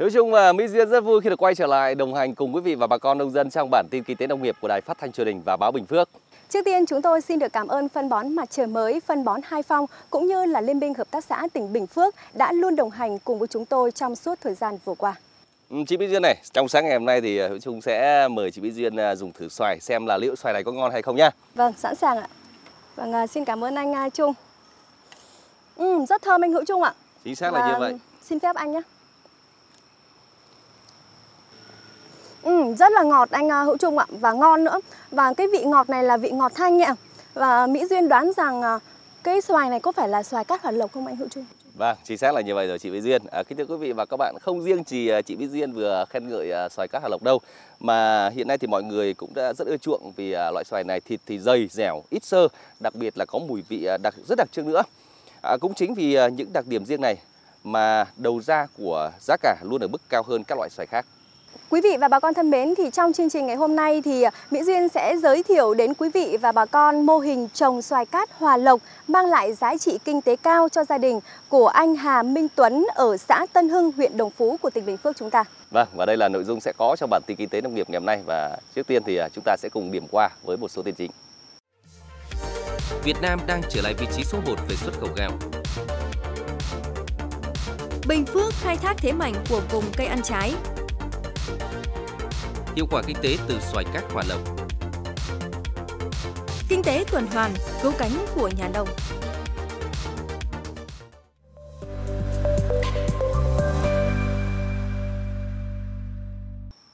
Hiếu Trung và Mỹ Duyên rất vui khi được quay trở lại đồng hành cùng quý vị và bà con nông dân trong bản tin kinh tế nông nghiệp của Đài Phát thanh Truyền hình và Báo Bình Phước. Trước tiên chúng tôi xin được cảm ơn phân bón mặt trời mới, phân bón Hai Phong cũng như là Liên minh Hợp tác xã tỉnh Bình Phước đã luôn đồng hành cùng với chúng tôi trong suốt thời gian vừa qua. Ừ, chị Mỹ Duyên này, trong sáng ngày hôm nay thì ờ, Hữu Trung sẽ mời chị Mỹ Duyên ờ, dùng thử xoài xem là liệu xoài này có ngon hay không nhá. Vâng, sẵn sàng ạ. Vâng, ờ, xin cảm ơn anh Trung. Ừ, rất thơm anh Hữu Trung ạ. Chính xác là như vậy. Xin phép anh nhé. Ừ, rất là ngọt anh à, Hữu Trung ạ và ngon nữa. Và cái vị ngọt này là vị ngọt thanh nhẹ. Và Mỹ Duyên đoán rằng à, cái xoài này có phải là xoài cát hỏa lộc không anh Hữu Trung? Vâng, chính xác là như vậy rồi chị Mỹ Duyên. À, kính thưa quý vị và các bạn, không riêng chỉ à, chị Mỹ Duyên vừa khen ngợi xoài cát Hà Lộc đâu, mà hiện nay thì mọi người cũng đã rất ưa chuộng vì loại xoài này thịt thì dày, dẻo, ít sơ, đặc biệt là có mùi vị đặc rất đặc trưng nữa. À, cũng chính vì những đặc điểm riêng này mà đầu ra của giá cả luôn ở mức cao hơn các loại xoài khác. Quý vị và bà con thân mến, thì trong chương trình ngày hôm nay thì à, Mỹ Duyên sẽ giới thiệu đến quý vị và bà con mô hình trồng xoài cát hòa lộc mang lại giá trị kinh tế cao cho gia đình của anh Hà Minh Tuấn ở xã Tân Hưng, huyện Đồng Phú của tỉnh Bình Phước chúng ta. Vâng, và đây là nội dung sẽ có trong bản tin kinh tế nông nghiệp ngày hôm nay và trước tiên thì à, chúng ta sẽ cùng điểm qua với một số tin chính. Việt Nam đang trở lại vị trí số 1 về xuất khẩu gạo. Bình Phước khai thác thế mạnh của vùng cây ăn trái, hiệu quả kinh tế từ xoài cát hòa lộc. Kinh tế tuần hoàn, cứu cánh của nhà nông.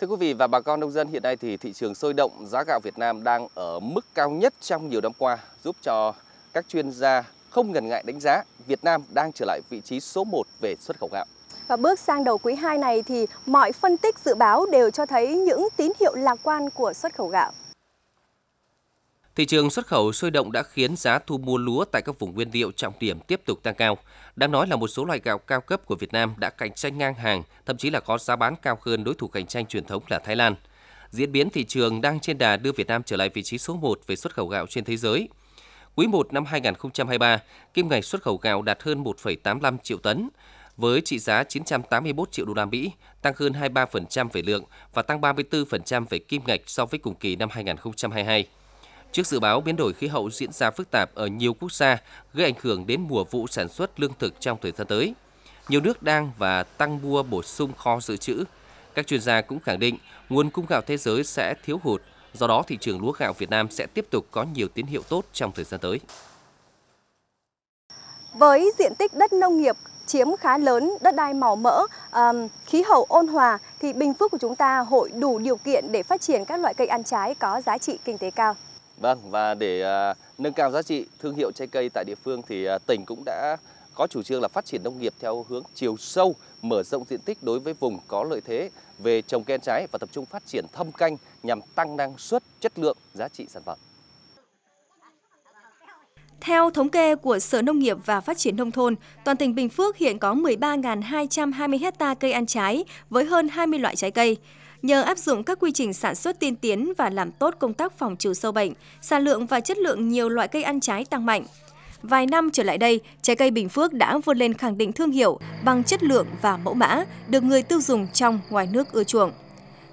Thưa quý vị và bà con nông dân, hiện nay thì thị trường sôi động, giá gạo Việt Nam đang ở mức cao nhất trong nhiều năm qua, giúp cho các chuyên gia không ngần ngại đánh giá Việt Nam đang trở lại vị trí số 1 về xuất khẩu gạo. Và bước sang đầu quý 2 này thì mọi phân tích dự báo đều cho thấy những tín hiệu lạc quan của xuất khẩu gạo. Thị trường xuất khẩu sôi động đã khiến giá thu mua lúa tại các vùng nguyên liệu trọng điểm tiếp tục tăng cao. Đáng nói là một số loại gạo cao cấp của Việt Nam đã cạnh tranh ngang hàng, thậm chí là có giá bán cao hơn đối thủ cạnh tranh truyền thống là Thái Lan. Diễn biến thị trường đang trên đà đưa Việt Nam trở lại vị trí số 1 về xuất khẩu gạo trên thế giới. Quý 1 năm 2023, kim ngạch xuất khẩu gạo đạt hơn 1,85 triệu tấn, với trị giá 981 triệu đô la Mỹ, tăng hơn 23% về lượng và tăng 34% về kim ngạch so với cùng kỳ năm 2022. Trước dự báo biến đổi khí hậu diễn ra phức tạp ở nhiều quốc gia, gây ảnh hưởng đến mùa vụ sản xuất lương thực trong thời gian tới. Nhiều nước đang và tăng mua bổ sung kho dự trữ. Các chuyên gia cũng khẳng định nguồn cung gạo thế giới sẽ thiếu hụt, do đó thị trường lúa gạo Việt Nam sẽ tiếp tục có nhiều tín hiệu tốt trong thời gian tới. Với diện tích đất nông nghiệp chiếm khá lớn đất đai màu mỡ, um, khí hậu ôn hòa thì Bình Phước của chúng ta hội đủ điều kiện để phát triển các loại cây ăn trái có giá trị kinh tế cao. Vâng và để uh, nâng cao giá trị thương hiệu trái cây tại địa phương thì uh, tỉnh cũng đã có chủ trương là phát triển nông nghiệp theo hướng chiều sâu, mở rộng diện tích đối với vùng có lợi thế về trồng cây ăn trái và tập trung phát triển thâm canh nhằm tăng năng suất, chất lượng, giá trị sản phẩm. Theo thống kê của Sở Nông nghiệp và Phát triển Nông thôn, toàn tỉnh Bình Phước hiện có 13.220 hecta cây ăn trái với hơn 20 loại trái cây. Nhờ áp dụng các quy trình sản xuất tiên tiến và làm tốt công tác phòng trừ sâu bệnh, sản lượng và chất lượng nhiều loại cây ăn trái tăng mạnh. Vài năm trở lại đây, trái cây Bình Phước đã vươn lên khẳng định thương hiệu bằng chất lượng và mẫu mã, được người tiêu dùng trong ngoài nước ưa chuộng.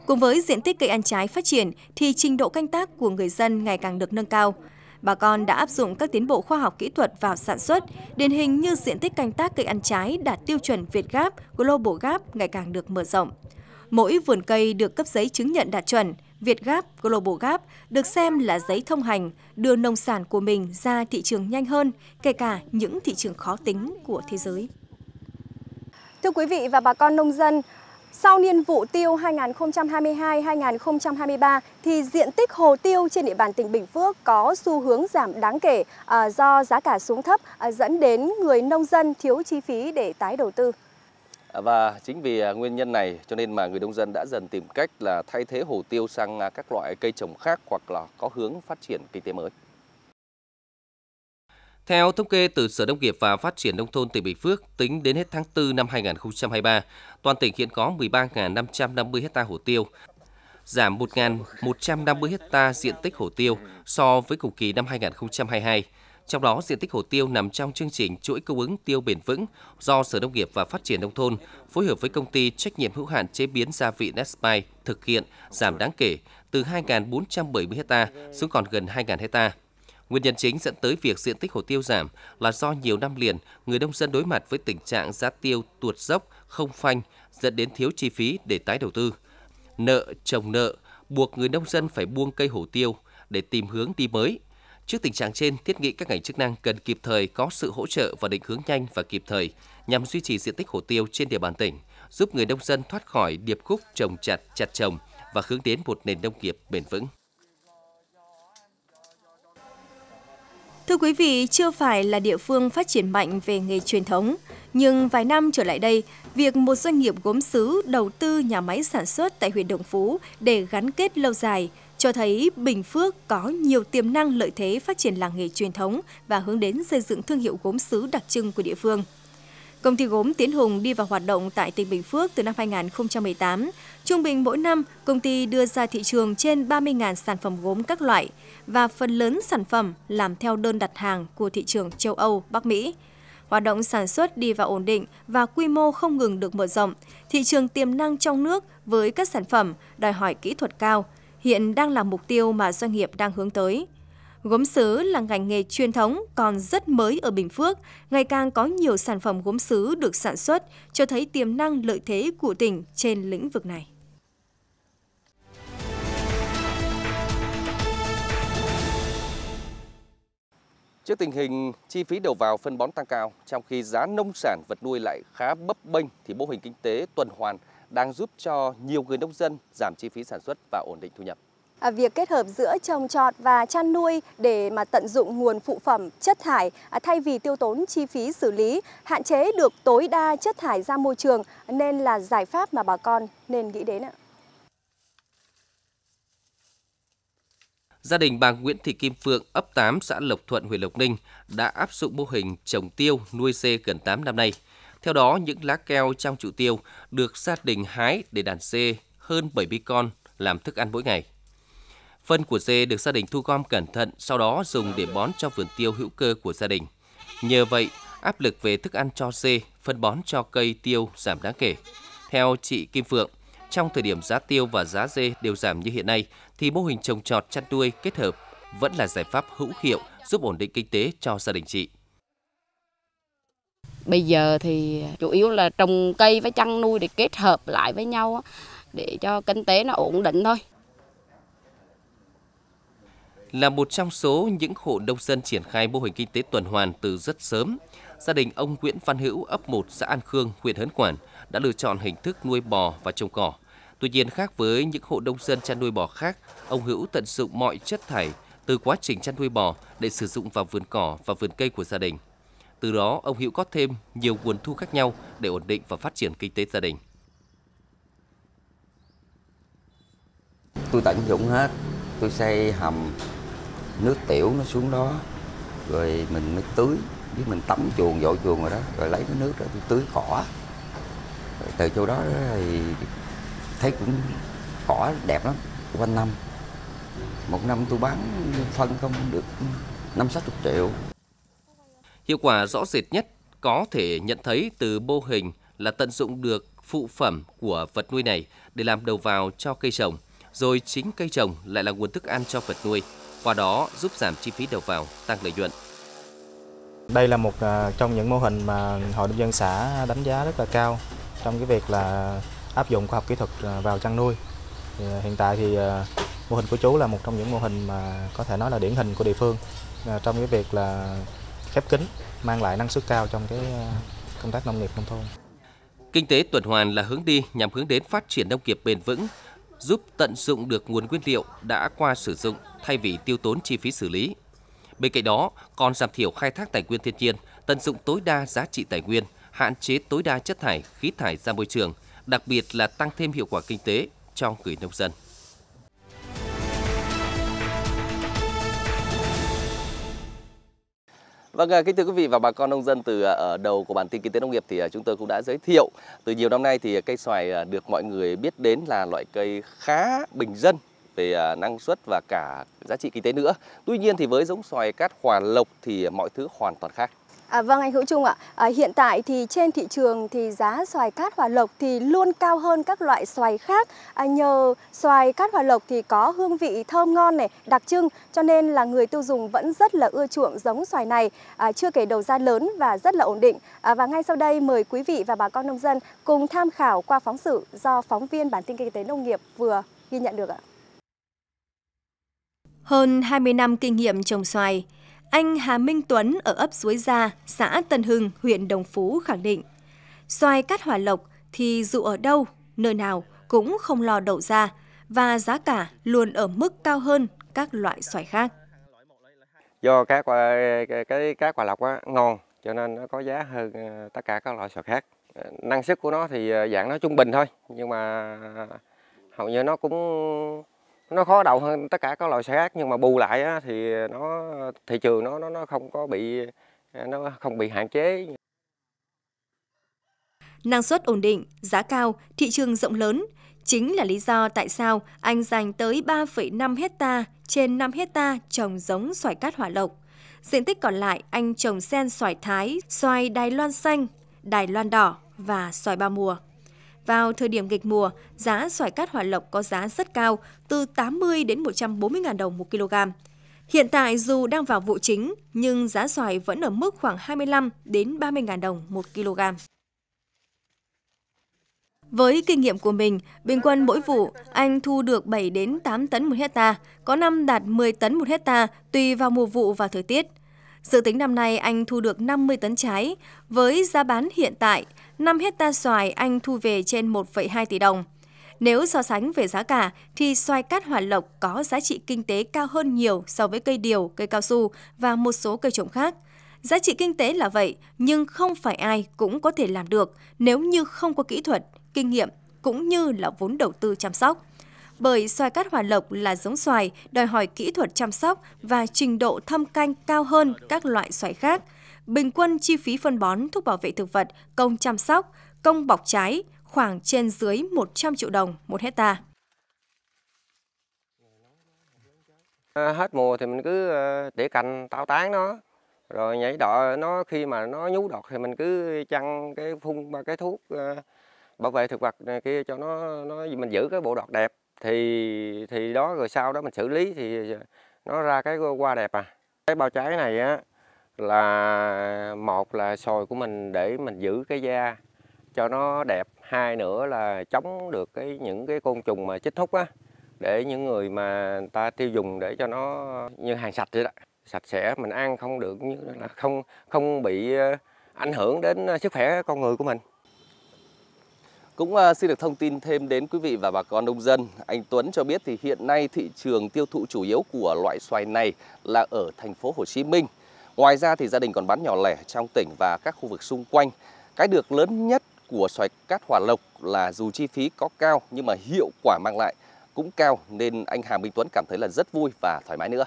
Cùng với diện tích cây ăn trái phát triển thì trình độ canh tác của người dân ngày càng được nâng cao bà con đã áp dụng các tiến bộ khoa học kỹ thuật vào sản xuất, điển hình như diện tích canh tác cây ăn trái đạt tiêu chuẩn Việt Gap, Global Gap ngày càng được mở rộng. Mỗi vườn cây được cấp giấy chứng nhận đạt chuẩn Việt Gap, Global Gap được xem là giấy thông hành đưa nông sản của mình ra thị trường nhanh hơn, kể cả những thị trường khó tính của thế giới. Thưa quý vị và bà con nông dân, sau niên vụ tiêu 2022-2023 thì diện tích hồ tiêu trên địa bàn tỉnh Bình Phước có xu hướng giảm đáng kể à, do giá cả xuống thấp à, dẫn đến người nông dân thiếu chi phí để tái đầu tư. À, và chính vì nguyên nhân này cho nên mà người nông dân đã dần tìm cách là thay thế hồ tiêu sang các loại cây trồng khác hoặc là có hướng phát triển kinh tế mới. Theo thống kê từ Sở Nông nghiệp và Phát triển Nông thôn tỉnh Bình Phước, tính đến hết tháng 4 năm 2023, toàn tỉnh hiện có 13.550 ha hồ tiêu, giảm 1.150 ha diện tích hồ tiêu so với cùng kỳ năm 2022. Trong đó, diện tích hồ tiêu nằm trong chương trình chuỗi cung ứng tiêu bền vững do Sở Nông nghiệp và Phát triển Nông thôn phối hợp với công ty trách nhiệm hữu hạn chế biến gia vị Nespai thực hiện giảm đáng kể từ 2.470 ha xuống còn gần 2.000 ha Nguyên nhân chính dẫn tới việc diện tích hồ tiêu giảm là do nhiều năm liền người nông dân đối mặt với tình trạng giá tiêu tuột dốc, không phanh dẫn đến thiếu chi phí để tái đầu tư. Nợ trồng nợ buộc người nông dân phải buông cây hồ tiêu để tìm hướng đi mới. Trước tình trạng trên, thiết nghị các ngành chức năng cần kịp thời có sự hỗ trợ và định hướng nhanh và kịp thời nhằm duy trì diện tích hồ tiêu trên địa bàn tỉnh, giúp người nông dân thoát khỏi điệp khúc trồng chặt chặt trồng và hướng đến một nền nông nghiệp bền vững. quý vị, chưa phải là địa phương phát triển mạnh về nghề truyền thống, nhưng vài năm trở lại đây, việc một doanh nghiệp gốm xứ đầu tư nhà máy sản xuất tại huyện Đồng Phú để gắn kết lâu dài cho thấy Bình Phước có nhiều tiềm năng lợi thế phát triển làng nghề truyền thống và hướng đến xây dựng thương hiệu gốm xứ đặc trưng của địa phương. Công ty gốm Tiến Hùng đi vào hoạt động tại tỉnh Bình Phước từ năm 2018. Trung bình mỗi năm, công ty đưa ra thị trường trên 30.000 sản phẩm gốm các loại và phần lớn sản phẩm làm theo đơn đặt hàng của thị trường châu Âu, Bắc Mỹ. Hoạt động sản xuất đi vào ổn định và quy mô không ngừng được mở rộng. Thị trường tiềm năng trong nước với các sản phẩm đòi hỏi kỹ thuật cao, hiện đang là mục tiêu mà doanh nghiệp đang hướng tới. Gốm sứ là ngành nghề truyền thống còn rất mới ở Bình Phước, ngày càng có nhiều sản phẩm gốm sứ được sản xuất, cho thấy tiềm năng lợi thế của tỉnh trên lĩnh vực này. Trước tình hình chi phí đầu vào phân bón tăng cao, trong khi giá nông sản vật nuôi lại khá bấp bênh thì mô hình kinh tế tuần hoàn đang giúp cho nhiều người nông dân giảm chi phí sản xuất và ổn định thu nhập. À, việc kết hợp giữa trồng trọt và chăn nuôi để mà tận dụng nguồn phụ phẩm chất thải à, thay vì tiêu tốn chi phí xử lý, hạn chế được tối đa chất thải ra môi trường nên là giải pháp mà bà con nên nghĩ đến ạ. Gia đình bà Nguyễn Thị Kim Phượng, ấp 8 xã Lộc Thuận, huyện Lộc Ninh đã áp dụng mô hình trồng tiêu nuôi dê gần 8 năm nay. Theo đó, những lá keo trong trụ tiêu được gia đình hái để đàn dê hơn 70 con làm thức ăn mỗi ngày. Phân của dê được gia đình thu gom cẩn thận, sau đó dùng để bón cho vườn tiêu hữu cơ của gia đình. Nhờ vậy, áp lực về thức ăn cho dê, phân bón cho cây tiêu giảm đáng kể. Theo chị Kim Phượng, trong thời điểm giá tiêu và giá dê đều giảm như hiện nay, thì mô hình trồng trọt chăn nuôi kết hợp vẫn là giải pháp hữu hiệu giúp ổn định kinh tế cho gia đình chị. Bây giờ thì chủ yếu là trồng cây với chăn nuôi để kết hợp lại với nhau để cho kinh tế nó ổn định thôi là một trong số những hộ nông dân triển khai mô hình kinh tế tuần hoàn từ rất sớm. Gia đình ông Nguyễn Văn Hữu, ấp 1 xã An Khương, huyện Hớn Quản đã lựa chọn hình thức nuôi bò và trồng cỏ. Tuy nhiên khác với những hộ nông dân chăn nuôi bò khác, ông Hữu tận dụng mọi chất thải từ quá trình chăn nuôi bò để sử dụng vào vườn cỏ và vườn cây của gia đình. Từ đó, ông Hữu có thêm nhiều nguồn thu khác nhau để ổn định và phát triển kinh tế gia đình. Tôi tận dụng hết, tôi xây hầm, nước tiểu nó xuống đó rồi mình mới tưới với mình tắm chuồng dội chuồng rồi đó rồi lấy cái nước đó tưới cỏ rồi từ chỗ đó thì thấy cũng cỏ đẹp lắm quanh năm một năm tôi bán phân không được năm sáu chục triệu hiệu quả rõ rệt nhất có thể nhận thấy từ mô hình là tận dụng được phụ phẩm của vật nuôi này để làm đầu vào cho cây trồng rồi chính cây trồng lại là nguồn thức ăn cho vật nuôi qua đó giúp giảm chi phí đầu vào, tăng lợi nhuận. Đây là một à, trong những mô hình mà Hội nông dân xã đánh giá rất là cao trong cái việc là áp dụng khoa học kỹ thuật à, vào chăn nuôi. À, hiện tại thì mô hình của chú là một trong những mô hình mà có thể nói là điển hình của địa phương trong cái việc là khép kín mang lại năng suất cao trong cái công tác nông nghiệp nông thôn. Kinh tế tuần hoàn là hướng đi nhằm hướng đến phát triển nông nghiệp bền vững, giúp tận dụng được nguồn nguyên liệu đã qua sử dụng thay vì tiêu tốn chi phí xử lý. Bên cạnh đó, còn giảm thiểu khai thác tài nguyên thiên nhiên, tận dụng tối đa giá trị tài nguyên, hạn chế tối đa chất thải, khí thải ra môi trường, đặc biệt là tăng thêm hiệu quả kinh tế cho người nông dân. Vâng, à, kính thưa quý vị và bà con nông dân từ à, ở đầu của bản tin kinh tế nông nghiệp thì à, chúng tôi cũng đã giới thiệu từ nhiều năm nay thì cây xoài được mọi người biết đến là loại cây khá bình dân về à, năng suất và cả giá trị kinh tế nữa. Tuy nhiên thì với giống xoài cát hòa lộc thì mọi thứ hoàn toàn khác. À, vâng anh Hữu Trung ạ, à, hiện tại thì trên thị trường thì giá xoài cát hòa lộc thì luôn cao hơn các loại xoài khác. À, nhờ xoài cát hòa lộc thì có hương vị thơm ngon này, đặc trưng cho nên là người tiêu dùng vẫn rất là ưa chuộng giống xoài này, à, chưa kể đầu ra lớn và rất là ổn định. À, và ngay sau đây mời quý vị và bà con nông dân cùng tham khảo qua phóng sự do phóng viên bản tin kinh tế nông nghiệp vừa ghi nhận được ạ. Hơn 20 năm kinh nghiệm trồng xoài, anh Hà Minh Tuấn ở ấp Suối Gia, xã Tân Hưng, huyện Đồng Phú khẳng định, xoài cát hỏa lộc thì dù ở đâu, nơi nào cũng không lo đậu ra và giá cả luôn ở mức cao hơn các loại xoài khác. Do các cái cát hỏa lộc á, ngon cho nên nó có giá hơn ờ, tất cả các loại xoài khác. Năng suất của nó thì ờ, dạng nó trung bình thôi nhưng mà hầu như nó cũng nó khó đầu hơn tất cả các loại xoài khác nhưng mà bù lại á, thì nó thị trường nó nó nó không có bị nó không bị hạn chế năng suất ổn định, giá cao, thị trường rộng lớn chính là lý do tại sao anh dành tới 3,5 hecta trên 5 hecta trồng giống xoài cát hỏa lộc. Diện tích còn lại anh trồng sen xoài thái, xoài Đài Loan xanh, Đài Loan đỏ và xoài ba mùa. Vào thời điểm nghịch mùa, giá xoài cát hòa lộc có giá rất cao, từ 80 đến 140 000 đồng một kg. Hiện tại dù đang vào vụ chính, nhưng giá xoài vẫn ở mức khoảng 25 đến 30 000 đồng một kg. Với kinh nghiệm của mình, bình quân mỗi vụ anh thu được 7 đến 8 tấn một hecta, có năm đạt 10 tấn một hecta tùy vào mùa vụ và thời tiết. Dự tính năm nay anh thu được 50 tấn trái với giá bán hiện tại 5 hecta xoài anh thu về trên 1,2 tỷ đồng. Nếu so sánh về giá cả thì xoài cát hòa lộc có giá trị kinh tế cao hơn nhiều so với cây điều, cây cao su và một số cây trồng khác. Giá trị kinh tế là vậy, nhưng không phải ai cũng có thể làm được nếu như không có kỹ thuật, kinh nghiệm cũng như là vốn đầu tư chăm sóc. Bởi xoài cát hòa lộc là giống xoài đòi hỏi kỹ thuật chăm sóc và trình độ thâm canh cao hơn các loại xoài khác – bình quân chi phí phân bón, thuốc bảo vệ thực vật, công chăm sóc, công bọc trái khoảng trên dưới 100 triệu đồng một hecta. À, hết mùa thì mình cứ à, để cành táo tán nó, rồi nhảy đọ nó khi mà nó nhú đọt thì mình cứ chăn cái phun ba cái thuốc à, bảo vệ thực vật này kia cho nó nó mình giữ cái bộ đọt đẹp thì thì đó rồi sau đó mình xử lý thì nó ra cái hoa đẹp à cái bao trái này á là một là sồi của mình để mình giữ cái da cho nó đẹp hai nữa là chống được cái những cái côn trùng mà chích hút á để những người mà ta tiêu dùng để cho nó như hàng sạch vậy đó sạch sẽ mình ăn không được như là không không bị ờ, ảnh hưởng đến ờ, sức khỏe con người của mình cũng ờ, xin được thông tin thêm đến quý vị và bà con nông dân. Anh Tuấn cho biết thì hiện nay thị trường tiêu thụ chủ yếu của loại xoài này là ở thành phố Hồ Chí Minh. Ngoài ra thì gia đình còn bán nhỏ lẻ trong tỉnh và các khu vực xung quanh. Cái được lớn nhất của xoài cát Hòa Lộc là dù chi phí có cao nhưng mà hiệu quả mang lại cũng cao nên anh Hà Minh Tuấn cảm thấy là rất vui và thoải mái nữa.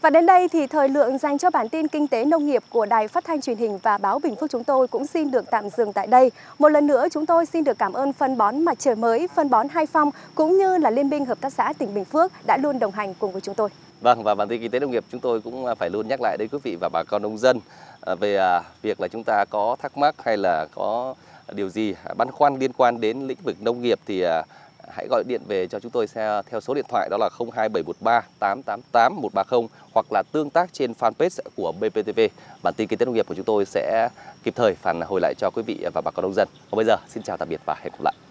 Và đến đây thì thời lượng dành cho bản tin kinh tế nông nghiệp của Đài Phát thanh Truyền hình và báo Bình Phước chúng tôi cũng xin được tạm dừng tại đây. Một lần nữa chúng tôi xin được cảm ơn phân bón mặt trời mới, phân bón Hai Phong cũng như là Liên minh Hợp tác xã tỉnh Bình Phước đã luôn đồng hành cùng với chúng tôi. Vâng và bản tin kinh tế nông nghiệp chúng tôi cũng à, phải luôn nhắc lại đến quý vị và bà con nông dân à, về à, việc là chúng ta có thắc mắc hay là có điều gì băn khoăn liên quan đến lĩnh vực nông nghiệp thì hãy gọi điện về cho chúng tôi theo số điện thoại đó là 02713 888 130 hoặc là tương tác trên fanpage của BPTV. Bản tin kinh tế nông nghiệp của chúng tôi sẽ kịp thời phản hồi lại cho quý vị và bà con nông dân. Còn bây giờ xin chào tạm biệt và hẹn gặp lại.